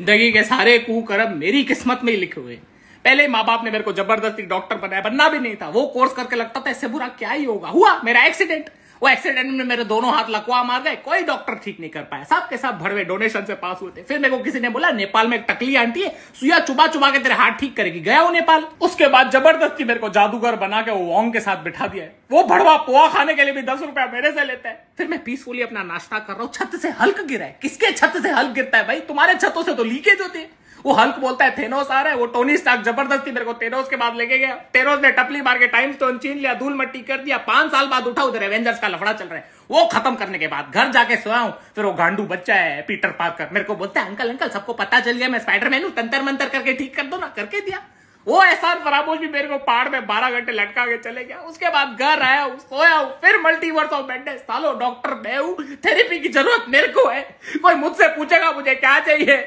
जिंदगी के सारे कुकर्म मेरी किस्मत में ही लिखे हुए पहले माँ बाप ने मेरे को जबरदस्ती डॉक्टर बनाया बनना भी नहीं था वो कोर्स करके लगता था इससे बुरा क्या ही होगा हुआ मेरा एक्सीडेंट वो एक्सीडेंट में मेरे दोनों हाथ लकवा मार गए कोई डॉक्टर ठीक नहीं कर पाया सब के साथ भरवे डोनेशन से पास हुए थे फिर मेरे को किसी ने बोला नेपाल में एक टकली आंटी है सुया चुबा चुबा के तेरे हाथ ठीक करेगी गया वो नेपाल उसके बाद जबरदस्ती मेरे को जादूगर बना के वो वोंग के साथ बिठा दिया वो भड़वा पोहा खाने के लिए भी दस रुपया मेरे से लेता है फिर मैं पीसफुली अपना नाश्ता कर रहा हूँ छत से हल्क गिरा है किसके छत से हल्क गिरता है भाई तुम्हारे छतों से तो लीकेज होती है वो हल्क बोलता है थेनोस आ रहा है वो टोनी स्टार्क जबरदस्ती मेरे को थेनोस के बाद लेके गया थेनोस ने टपली मार के टाइम स्टोन छीन लिया धूल मट्टी कर दिया पांच साल बाद उठा उधर एवेंजर्स का लफड़ा चल रहा है वो खत्म करने के बाद घर जाके सोया हूं फिर वो गांडू बच्चा है पीटर पार्कर मेरे को बोलता है अंकल अंकल सबको पता चल गया मैं स्पाइडरमैन हूं तंतर मंतर करके ठीक कर दो ना करके दिया वो एहसान फरामोश भी मेरे को पहाड़ में बारह घंटे लटका के चले गया उसके बाद घर आया हूँ सोया फिर मल्टीवर्स ऑफ मैडनेस सालो डॉक्टर मैं हूं थेरेपी की जरूरत मेरे को है कोई मुझसे पूछेगा मुझे क्या चाहिए